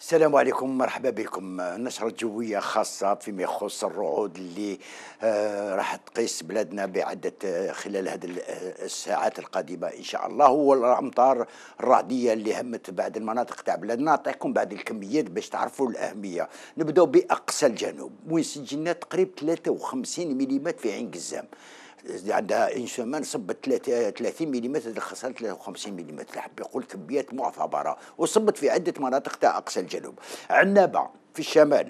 السلام عليكم مرحبا بكم نشرة جوية خاصة فيما يخص الرعود اللي آه، راح تقيس بلادنا بعدة آه، خلال هذه آه، الساعات القادمة إن شاء الله والأمطار الرعدية اللي همت بعض المناطق تاع بلادنا نعطيكم بعض الكميات باش تعرفوا الأهمية نبداو بأقصى الجنوب وين سجلنا تقريب 53 ملم في عين قزام عندها انشمان صبت 30 ملم دخلها 53 ملم حب يقول كميات معتبره وصبت في عده مناطق تاع اقصى الجنوب عنابه في الشمال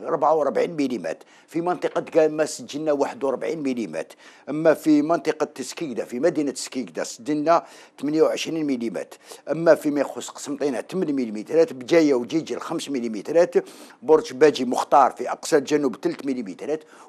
44 ملم في منطقة ما سجلنا 41 ملم أما في منطقة تسكيكدا في مدينة تسكيدة سجلنا 28 ملم أما في ميخوس قسمطينة 8 ملم بجاية وجيجل 5 ملم برج باجي مختار في أقصى الجنوب 3 ملم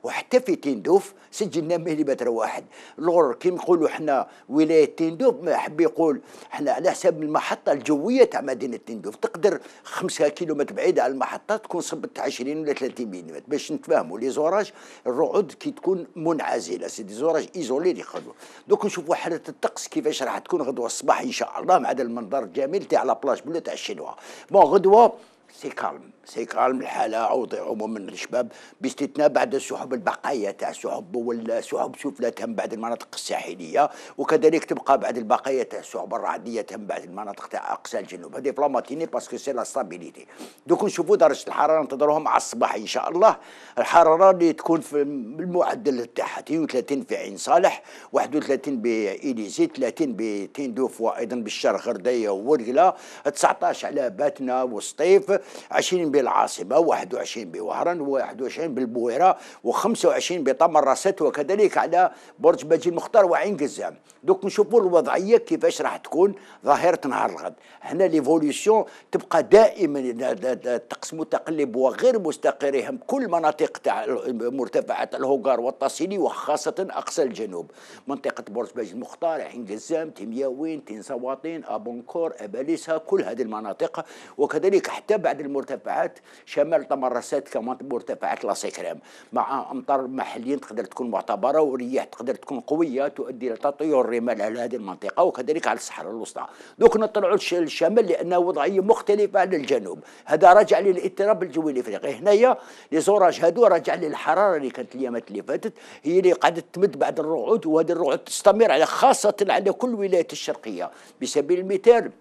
وحتى في تندوف سجلنا ملم واحد لور كي نقولوا حنا ولاية تندوف ما حب يقول حنا على حساب المحطة الجوية تاع مدينة تندوف تقدر 5 كيلومتر بعيدة على المحطة تكون صبت 20 ولا 30 ملم باش نتفاهموا لي زوراج الرعود كي تكون منعزله سي دي زوراج ايزولي اللي خدوا دوك نشوفوا حاله الطقس كيفاش راح تكون غدوه الصباح ان شاء الله مع هذا المنظر الجميل تاع لابلاج بلو تاع الشينوا بون غدوه سي كالم سي كالم الحاله عوضي عموما الشباب باستثناء بعد السحب البقايا تاع السحب والسحب سفلى تهم بعد المناطق الساحليه وكذلك تبقى بعد البقايا تاع السحب الرعديه تهم بعد المناطق تاع اقصى الجنوب هذه في ماتيني باسكو سي لا ستابيليتي دوك نشوفوا درجه الحراره ننتظروهم على الصباح ان شاء الله الحراره اللي تكون في المعدل تاعها 32 في عين صالح 31 بإليزي 30 بتندوف وايضا بالشرق غرديه ورقله 19 على باتنا وسطيف 20 بالعاصمة 21 بوهران و21 بالبويرة و25 بطمر راست وكذلك على برج باجي المختار وعين قزام دوك نشوفوا الوضعية كيفاش راح تكون ظاهرة نهار الغد هنا ليفوليسيون تبقى دائما الطقس متقلب وغير مستقر كل مناطق تاع مرتفعات الهوغار والتصيلي وخاصة أقصى الجنوب منطقة برج باجي المختار عين قزام تيمياوين تنسواطين أبونكور أباليسا كل هذه المناطق وكذلك حتى بعد المرتفعات شمال تمرسات كمان مرتفعات لاسيكرام مع امطار محليا تقدر تكون معتبره ورياح تقدر تكون قويه تؤدي الى تطير الرمال على هذه المنطقه وكذلك على الصحراء الوسطى دوك نطلعوا للشمال لان وضعيه مختلفه عن الجنوب هذا راجع للاضطراب الجوي الافريقي هنايا لي زوراج هادو راجع للحراره اللي كانت الايامات اللي فاتت هي اللي قعدت تمد بعد الرعود وهذه الرعود تستمر على خاصه على كل الولايات الشرقيه بسبيل المثال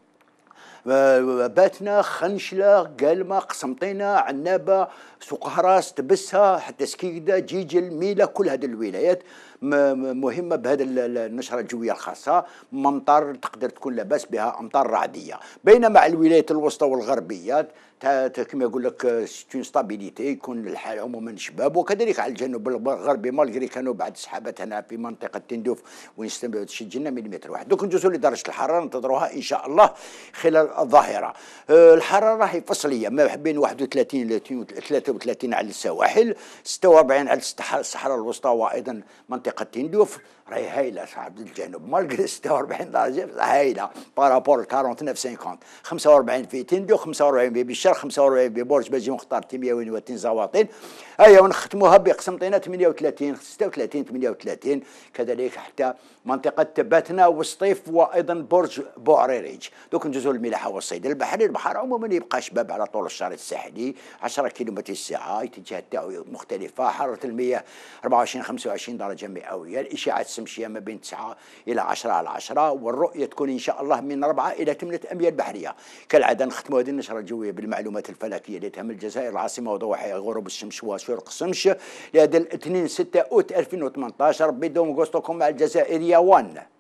باتنا خنشله قلمه قسمطينه عنابه سوق هراس تبسها حتى سكيده جيجل ميله كل هذه الولايات مهمه بهذا النشره الجويه الخاصه ممطر تقدر تكون لاباس بها امطار رعديه بينما الولايات الوسطى والغربيه كما يقول لك ستون ستابيليتي يكون الحال عموما شباب وكذلك على الجنوب الغربي مالغري كانوا بعد سحابات هنا في منطقه تندوف وين سجلنا مليمتر واحد دوك نجوزوا لدرجه الحراره ننتظروها ان شاء الله خلال الظاهره أه، الحراره راهي فصليه ما بين 31 33 على السواحل 46 على الصحراء الوسطى وايضا منطقه قد ندوف راهي هايله شعب الجنوب مالغري 46 درجه هايله بارابور 49 50 45 في تندو 45 في بشار 45 في برج باجي مختار وتين زواطين هيا ونختموها بقسنطينه 38 36 38 كذلك حتى منطقه تباتنا والسطيف وايضا برج بوعريريج دوك ندوزو للملاحه والصيد البحري البحر عموما يبقى شباب على طول الشارع الساحلي 10 كيلومتر الساعه الاتجاهات تاعو مختلفه حراره المياه 24 25 درجه مئويه الاشعاعات السمشية ما بين 9 إلى 10 على 10 والرؤية تكون إن شاء الله من 4 إلى 8 أميال بحرية كالعادة نختموا هذه النشرة الجوية بالمعلومات الفلكية اللي تهم الجزائر العاصمة وضواحيها غروب الشمس وشرق الشمس لهذا 2 6 أوت 2018 بدون غوستوكم مع الجزائرية 1